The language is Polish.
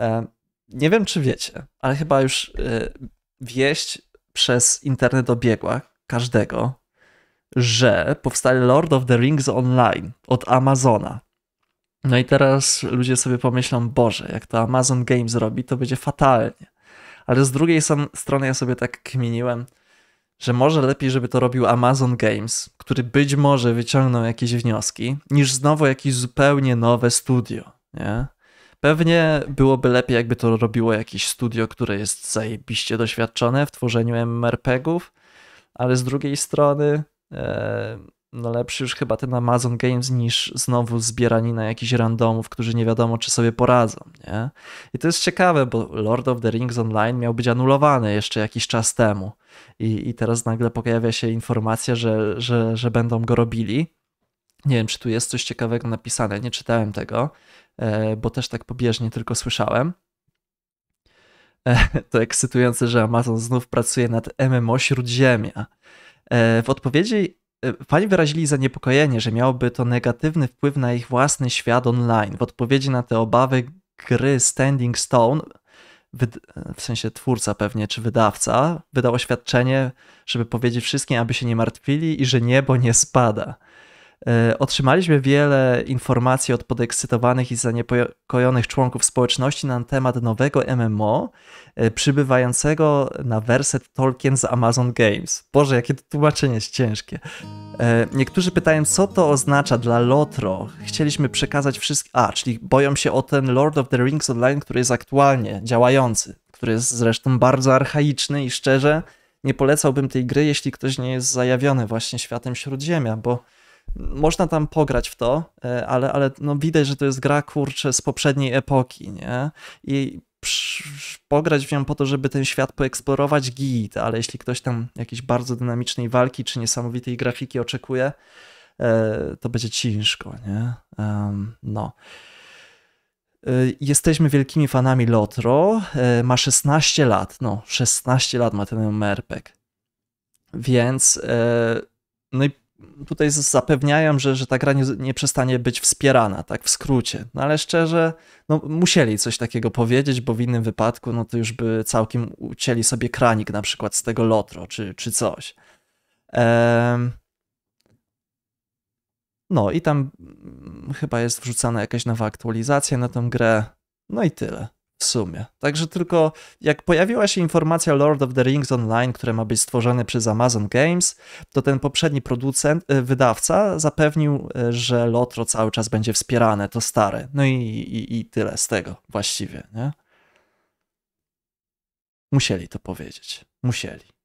E, nie wiem, czy wiecie, ale chyba już e, wieść przez internet obiegła każdego, że powstaje Lord of the Rings Online od Amazona. No i teraz ludzie sobie pomyślą, Boże, jak to Amazon Games robi, to będzie fatalnie. Ale z drugiej strony ja sobie tak kminiłem, że może lepiej, żeby to robił Amazon Games, który być może wyciągnął jakieś wnioski, niż znowu jakieś zupełnie nowe studio. Nie? Pewnie byłoby lepiej, jakby to robiło jakieś studio, które jest zajebiście doświadczone w tworzeniu MMORPGów, ale z drugiej strony e, no lepszy już chyba ten Amazon Games niż znowu na jakichś randomów, którzy nie wiadomo, czy sobie poradzą, nie? I to jest ciekawe, bo Lord of the Rings Online miał być anulowany jeszcze jakiś czas temu i, i teraz nagle pojawia się informacja, że, że, że będą go robili nie wiem, czy tu jest coś ciekawego napisane, nie czytałem tego, e, bo też tak pobieżnie tylko słyszałem. E, to ekscytujące, że Amazon znów pracuje nad MMO Śródziemia. E, w odpowiedzi fani wyrazili zaniepokojenie, że miałoby to negatywny wpływ na ich własny świat online. W odpowiedzi na te obawy gry Standing Stone, w sensie twórca pewnie, czy wydawca, wydał oświadczenie, żeby powiedzieć wszystkim, aby się nie martwili i że niebo nie spada. E, otrzymaliśmy wiele informacji od podekscytowanych i zaniepokojonych członków społeczności na temat nowego MMO e, przybywającego na werset Tolkien z Amazon Games. Boże, jakie to tłumaczenie jest ciężkie. E, niektórzy pytają, co to oznacza dla Lotro. Chcieliśmy przekazać wszystko. A, czyli boją się o ten Lord of the Rings Online, który jest aktualnie działający, który jest zresztą bardzo archaiczny i szczerze. Nie polecałbym tej gry, jeśli ktoś nie jest zajawiony właśnie światem śródziemia, bo można tam pograć w to, e, ale, ale no widać, że to jest gra kurczę z poprzedniej epoki, nie? I pograć w nią po to, żeby ten świat poeksplorować git, ale jeśli ktoś tam jakiejś bardzo dynamicznej walki czy niesamowitej grafiki oczekuje, e, to będzie ciężko, nie? No. E, jesteśmy wielkimi fanami Lotro. Ma 16 lat. No, 16 lat ma ten merpek. Więc no i tutaj zapewniają, że, że ta gra nie, nie, przestanie być wspierana, tak w skrócie. No ale szczerze, no musieli coś takiego powiedzieć, bo w innym wypadku, no to już by całkiem ucięli sobie kranik na przykład z tego lotro, czy, czy coś. Ehm... No i tam mm, chyba jest wrzucana jakaś nowa aktualizacja na tą grę, no i tyle w sumie. Także tylko jak pojawiła się informacja Lord of the Rings Online, które ma być stworzone przez Amazon Games, to ten poprzedni producent, e, wydawca zapewnił, e, że Lotro cały czas będzie wspierane, to stare. No i, i, i tyle z tego właściwie, nie? Musieli to powiedzieć. Musieli.